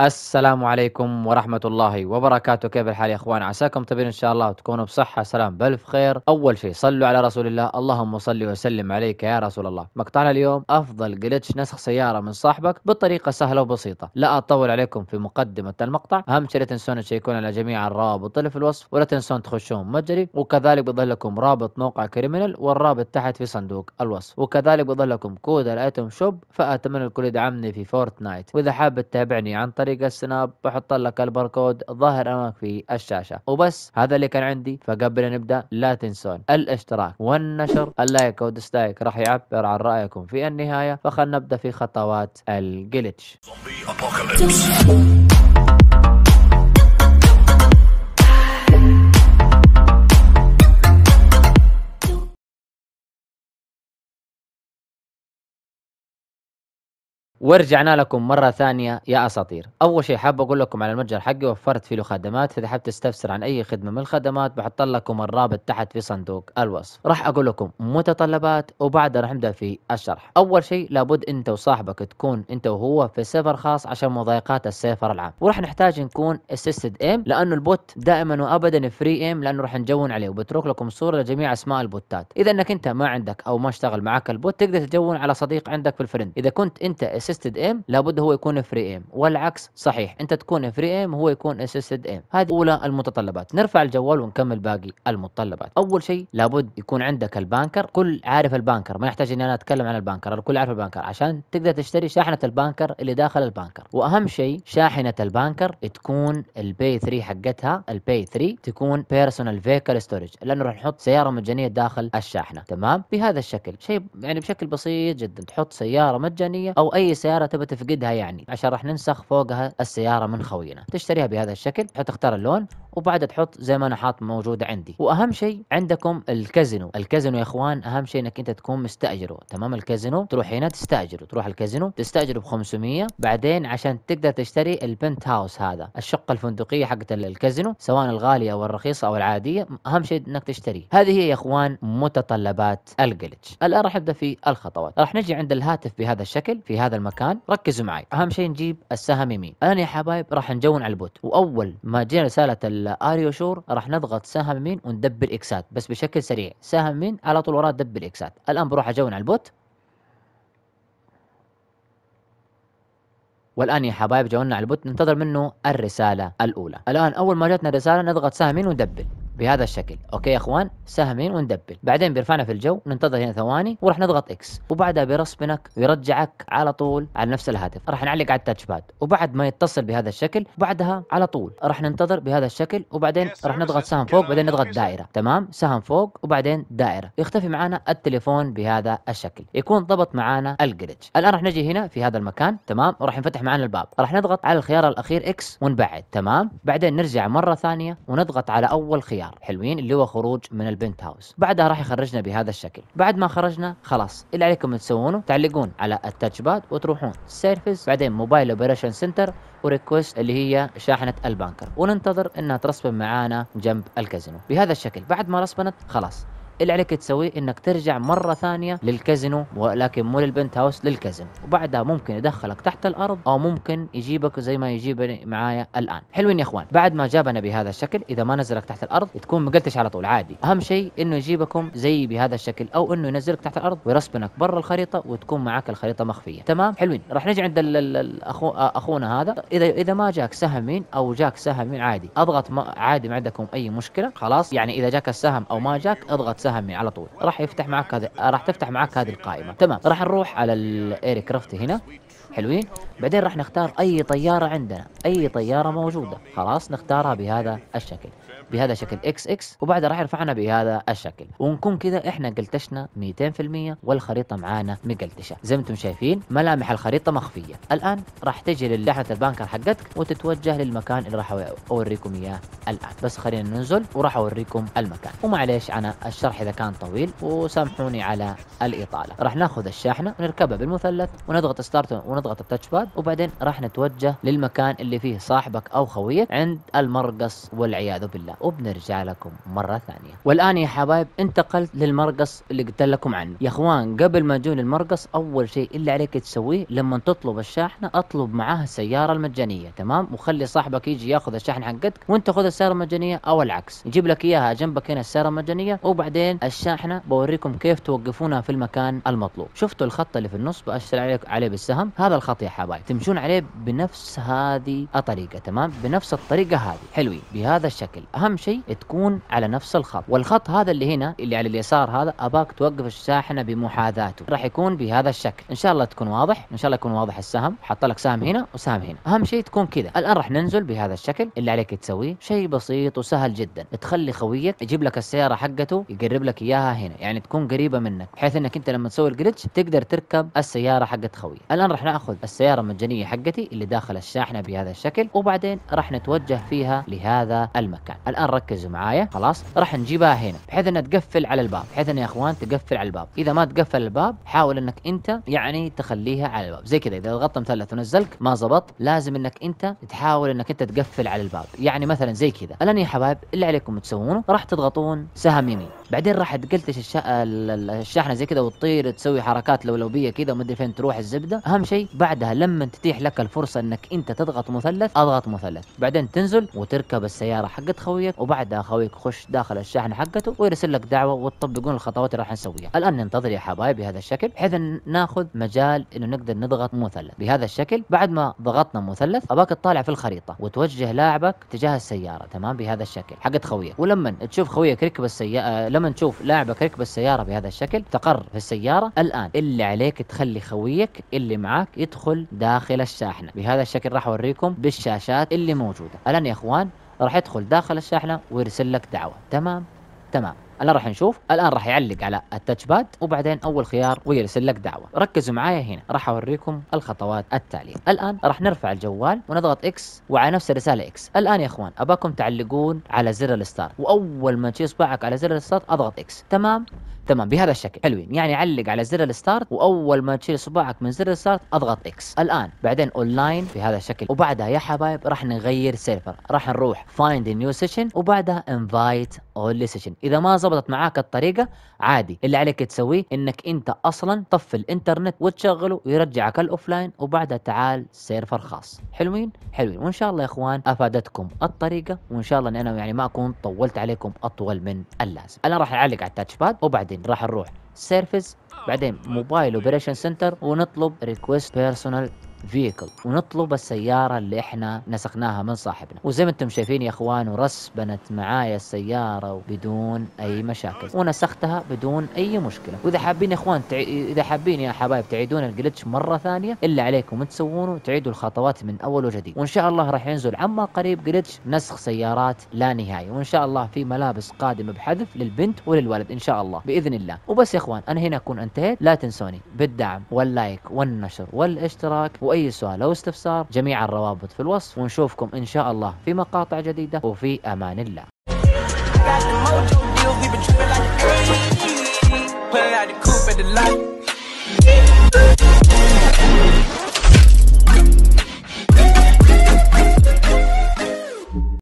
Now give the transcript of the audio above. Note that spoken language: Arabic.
السلام عليكم ورحمة الله وبركاته كيف الحال يا اخوان عساكم طيبين ان شاء الله وتكونوا بصحة سلام بألف خير اول شيء صلوا على رسول الله اللهم صل وسلم عليك يا رسول الله مقطعنا اليوم افضل جلتش نسخ سيارة من صاحبك بطريقة سهلة وبسيطة لا اطول عليكم في مقدمة المقطع اهم شيء لا تنسون تشيكون على جميع الروابط اللي في الوصف ولا تنسون تخشون متجري وكذلك بيظل لكم رابط موقع كريمنال والرابط تحت في صندوق الوصف وكذلك بيظل لكم كود الايتم شوب فاتمنى الكل يدعمني في فورتنايت واذا حاب تتابعني عن طريق طريق السناب بحط لك البركود ظاهر امامك في الشاشه وبس هذا اللي كان عندي فقبل نبدا لا تنسون الاشتراك والنشر اللايك والديسلايك راح يعبر عن رايكم في النهايه فخلنا نبدا في خطوات الجلتش ورجعنا لكم مرة ثانية يا أساطير أول شيء حاب أقول لكم على المتجر حقي وفرت فيه خدمات فإذا حاب تستفسر عن أي خدمة من الخدمات بحط لكم الرابط تحت في صندوق الوصف راح أقول لكم متطلبات وبعدها راح نبدأ في الشرح أول شيء لابد أنت وصاحبك تكون أنت وهو في سيرفر خاص عشان مضايقات السيرفر العام وراح نحتاج نكون اسيستد ايم لأنه البوت دائما وأبدا فري ايم لأنه راح نجون عليه وبترك لكم صورة لجميع أسماء البوتات إذا أنك أنت ما عندك أو ما اشتغل معك البوت تقدر تجون على صديق عندك في الفرند إذا كنت أنت اسيستد ايم لابد هو يكون فري ايم والعكس صحيح انت تكون فري ايم وهو يكون اسيستد ايم هذه اولى المتطلبات نرفع الجوال ونكمل باقي المتطلبات اول شيء لابد يكون عندك البانكر كل عارف البانكر ما يحتاج اني انا اتكلم عن البانكر الكل عارف البانكر عشان تقدر تشتري شاحنه البانكر اللي داخل البانكر واهم شيء شاحنه البانكر تكون البي 3 حقتها البي 3 تكون بيرسونال فيكل ستورج لانه راح نحط سياره مجانيه داخل الشاحنه تمام بهذا الشكل شيء يعني بشكل بسيط جدا تحط سياره مجانيه او اي السياره تبى تفقدها يعني عشان راح ننسخ فوقها السياره من خوينا تشتريها بهذا الشكل حتختار اللون وبعدها تحط زي ما انا حاط موجوده عندي واهم شيء عندكم الكازينو الكازينو يا اخوان اهم شيء انك انت تكون مستاجره تمام الكازينو تروح هنا تستاجره تروح الكازينو تستاجره ب 500 بعدين عشان تقدر تشتري البنت هاوس هذا الشقه الفندقيه حقت الكازينو سواء الغاليه او الرخيصه او العاديه اهم شيء انك تشتري هذه هي يا اخوان متطلبات الجلتش الان راح نبدا في الخطوات راح نجي عند الهاتف بهذا الشكل في هذا المكان مكان ركزوا معي اهم شيء نجيب السهم يمين انا يا حبايب راح نجون على البوت واول ما جينا رساله الاريو شور راح نضغط سهم يمين وندبل اكسات بس بشكل سريع سهم يمين على طول وراه دبل اكسات الان بروح اجون على البوت والان يا حبايب جونا على البوت ننتظر منه الرساله الاولى الان اول ما جاتنا رساله نضغط سهم يمين وندبل بهذا الشكل اوكي يا اخوان سهمين وندبل بعدين بيرفعنا في الجو ننتظر هنا ثواني وراح نضغط اكس وبعدها بيرسبنك ويرجعك على طول على نفس الهاتف راح نعلق على التاتش باد وبعد ما يتصل بهذا الشكل بعدها على طول راح ننتظر بهذا الشكل وبعدين راح نضغط سهم فوق بعدين نضغط دائره تمام سهم فوق وبعدين دائره يختفي معنا التليفون بهذا الشكل يكون ضبط معنا الجلتش الان راح نجي هنا في هذا المكان تمام وراح ينفتح معنا الباب راح نضغط على الخيار الاخير اكس ونبعد تمام بعدين نرجع مره ثانيه ونضغط على اول خيار مليار حلوين اللي هو خروج من البنت هاوس بعدها راح يخرجنا بهذا الشكل بعد ما خرجنا خلاص اللي عليكم تسوونه تعلقون على التاتش باد وتروحون سيرفيس بعدين موبايل اوبريشن سنتر وريكوست اللي هي شاحنة البانكر وننتظر انها ترسب معانا جنب الكازينو بهذا الشكل بعد ما رسبنت خلاص اللي عليك تسويه انك ترجع مره ثانيه للكازينو ولكن مو للبنت هاوس للكازينو وبعدها ممكن يدخلك تحت الارض او ممكن يجيبك زي ما يجيبني معايا الان حلوين يا اخوان بعد ما جابنا بهذا الشكل اذا ما نزلك تحت الارض تكون مقلتش على طول عادي اهم شيء انه يجيبكم زي بهذا الشكل او انه ينزلك تحت الارض ويرسبنك برا الخريطه وتكون معك الخريطه مخفيه تمام حلوين راح نجي عند الاخو آه، اخونا هذا اذا اذا ما جاك سهم مين او جاك سهم عادي اضغط ما عادي ما عندكم اي مشكله خلاص يعني اذا جاك السهم او ما جاك اضغط سهمي على طول راح يفتح معك هذا راح تفتح معك هذه القائمه تمام راح نروح على الايركرافت هنا حلوين بعدين راح نختار اي طياره عندنا اي طياره موجوده خلاص نختارها بهذا الشكل بهذا شكل اكس اكس وبعدها راح يرفعنا بهذا الشكل ونكون كذا احنا قلتشنا 200% والخريطه معانا مقلتشه زي ما انتم شايفين ملامح الخريطه مخفيه الان راح تجي للحظه البانكر حقتك وتتوجه للمكان اللي راح اوريكم اياه الان بس خلينا ننزل وراح اوريكم المكان ومعليش انا الشرح اذا كان طويل وسامحوني على الاطاله راح ناخذ الشاحنه ونركبها بالمثلث ونضغط ستارت ونضغط نضغط التاتش باد وبعدين راح نتوجه للمكان اللي فيه صاحبك او خويك عند المرقص والعياذ بالله وبنرجع لكم مره ثانيه والان يا حبايب انتقلت للمرقص اللي قلت لكم عنه يا اخوان قبل ما تجون المرقص اول شيء اللي عليك تسويه لما تطلب الشاحنه اطلب معاه السياره المجانيه تمام وخلي صاحبك يجي ياخذ الشاحن حقتك وانت خذ السياره المجانيه او العكس يجيب لك اياها جنبك هنا السياره المجانيه وبعدين الشاحنه بوريكم كيف توقفونها في المكان المطلوب شفتوا الخط اللي في النص باشر عليك عليه بالسهم هذا هذا الخط يا حبايب تمشون عليه بنفس هذه الطريقه تمام بنفس الطريقه هذه حلوين بهذا الشكل اهم شيء تكون على نفس الخط والخط هذا اللي هنا اللي على اليسار هذا اباك توقف الشاحنه بمحاذاته راح يكون بهذا الشكل ان شاء الله تكون واضح ان شاء الله يكون واضح السهم حط لك سهم هنا وسهم هنا اهم شيء تكون كذا الان راح ننزل بهذا الشكل اللي عليك تسويه شيء بسيط وسهل جدا تخلي خويك يجيب لك السياره حقته يقرب لك اياها هنا يعني تكون قريبه منك بحيث انك انت لما تسوي الجلتش تقدر تركب السياره حقت خويك الان راح ناخذ اخذ السياره المجانيه حقتي اللي داخل الشاحنه بهذا الشكل وبعدين راح نتوجه فيها لهذا المكان الان ركزوا معايا خلاص راح نجيبها هنا بحيث انها تقفل على الباب بحيث ان يا اخوان تقفل على الباب اذا ما تقفل الباب حاول انك انت يعني تخليها على الباب زي كذا اذا ضغطت مثلث ونزلك ما زبط لازم انك انت تحاول انك انت تقفل على الباب يعني مثلا زي كذا الان يا حبايب اللي عليكم تسوونه راح تضغطون سهم يمين بعدين راح تقلتش الش... الشاحنه زي كذا وتطير تسوي حركات لولوبيه كذا وما ادري فين تروح الزبده اهم شيء بعدها لما تتيح لك الفرصه انك انت تضغط مثلث اضغط مثلث بعدين تنزل وتركب السياره حقت خويك وبعدها خويك خش داخل الشاحنه حقته ويرسل لك دعوه وتطبقون الخطوات اللي راح نسويها الان ننتظر يا حبايبي بهذا الشكل بحيث ناخذ مجال انه نقدر نضغط مثلث بهذا الشكل بعد ما ضغطنا مثلث اباك تطالع في الخريطه وتوجه لاعبك تجاه السياره تمام بهذا الشكل حقت خويك ولما تشوف خويك ركب السياره لما لما نشوف لاعبك ركب السيارة بهذا الشكل تقر في السيارة الآن اللي عليك تخلي خويك اللي معاك يدخل داخل الشاحنة بهذا الشكل راح أوريكم بالشاشات اللي موجودة الآن يا إخوان راح يدخل داخل الشاحنة ويرسل لك دعوة تمام تمام الان راح نشوف الان راح يعلق على التاتش باد وبعدين اول خيار ويرسل لك دعوه ركزوا معايا هنا راح اوريكم الخطوات التاليه الان راح نرفع الجوال ونضغط اكس وعلى نفس الرساله اكس الان يا اخوان اباكم تعلقون على زر الستار واول ما تشيل اصبعك على زر الستار اضغط اكس تمام تمام بهذا الشكل حلوين يعني علق على زر الستارت واول ما تشيل صباعك من زر الستارت اضغط اكس الان بعدين اونلاين بهذا الشكل وبعدها يا حبايب راح نغير سيرفر راح نروح فايند نيو سيشن وبعدها انفايت اول سيشن اذا ما ظبطت معاك الطريقه عادي اللي عليك تسويه انك انت اصلا طفي الانترنت وتشغله ويرجعك الاوفلاين وبعدها تعال سيرفر خاص حلوين حلوين وان شاء الله يا اخوان افادتكم الطريقه وان شاء الله ان انا يعني ما اكون طولت عليكم اطول من اللازم انا راح اعلق على التاتش باد وبعدين راح نروح سيرفيس بعدين موبايل اوبريشن سنتر ونطلب ريكويست بيرسونال فيكل ونطلب السيارة اللي احنا نسخناها من صاحبنا وزي ما انتم شايفين يا اخوان ورسبنت معايا السيارة بدون اي مشاكل ونسختها بدون اي مشكلة واذا حابين يا اخوان تع... اذا حابين يا حبايب تعيدون الجلتش مرة ثانية اللي عليكم تسوونه تعيدوا الخطوات من اول وجديد وان شاء الله راح ينزل عما قريب جلتش نسخ سيارات لا نهائي وان شاء الله في ملابس قادمة بحذف للبنت وللولد ان شاء الله باذن الله وبس يا اخوان انا هنا اكون انتهيت لا تنسوني بالدعم واللايك والنشر والاشتراك وأي أي سؤال أو استفسار جميع الروابط في الوصف ونشوفكم إن شاء الله في مقاطع جديدة وفي أمان الله out the coupe at the light.